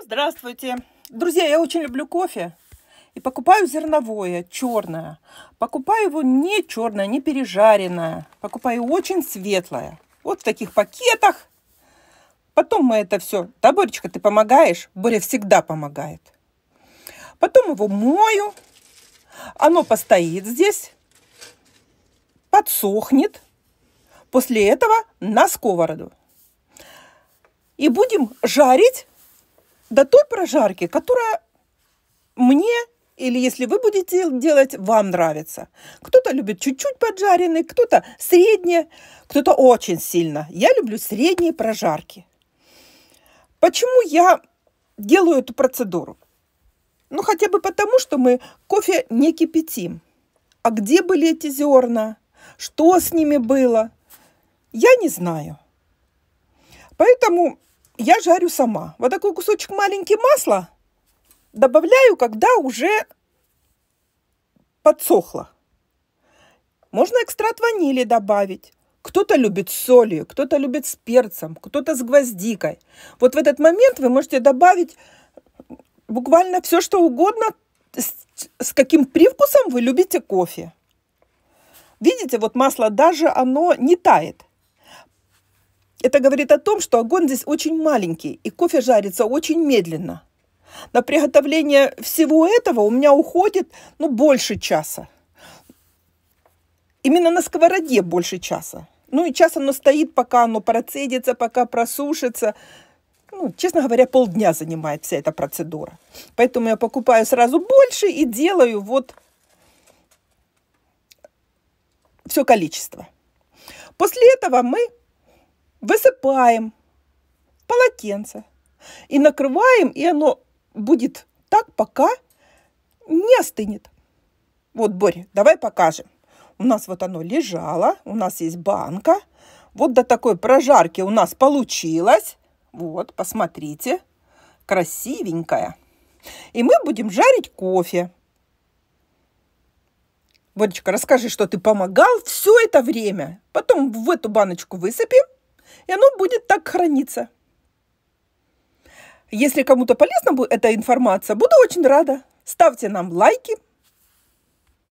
Всем здравствуйте! Друзья, я очень люблю кофе. И покупаю зерновое, черное. Покупаю его не черное, не пережаренное. Покупаю очень светлое. Вот в таких пакетах. Потом мы это все... Да, Боречка, ты помогаешь? Боря всегда помогает. Потом его мою. Оно постоит здесь. Подсохнет. После этого на сковороду. И будем жарить до той прожарки, которая мне или если вы будете делать, вам нравится. Кто-то любит чуть-чуть поджаренный, кто-то средне, кто-то очень сильно. Я люблю средние прожарки. Почему я делаю эту процедуру? Ну, хотя бы потому, что мы кофе не кипятим. А где были эти зерна? Что с ними было? Я не знаю. Поэтому я жарю сама. Вот такой кусочек маленький масла добавляю, когда уже подсохло. Можно экстракт ванили добавить. Кто-то любит с солью, кто-то любит с перцем, кто-то с гвоздикой. Вот в этот момент вы можете добавить буквально все, что угодно, с, с каким привкусом вы любите кофе. Видите, вот масло даже оно не тает. Это говорит о том, что огонь здесь очень маленький, и кофе жарится очень медленно. На приготовление всего этого у меня уходит ну, больше часа. Именно на сковороде больше часа. Ну и час оно стоит, пока оно процедится, пока просушится. Ну, честно говоря, полдня занимает вся эта процедура. Поэтому я покупаю сразу больше и делаю вот все количество. После этого мы высыпаем полотенце и накрываем, и оно будет так, пока не остынет. Вот, Боря, давай покажем. У нас вот оно лежало, у нас есть банка. Вот до такой прожарки у нас получилось. Вот, посмотрите, красивенькая. И мы будем жарить кофе. Боречка, расскажи, что ты помогал все это время. Потом в эту баночку высыпем – и оно будет так храниться. Если кому-то полезна будет эта информация, буду очень рада. Ставьте нам лайки –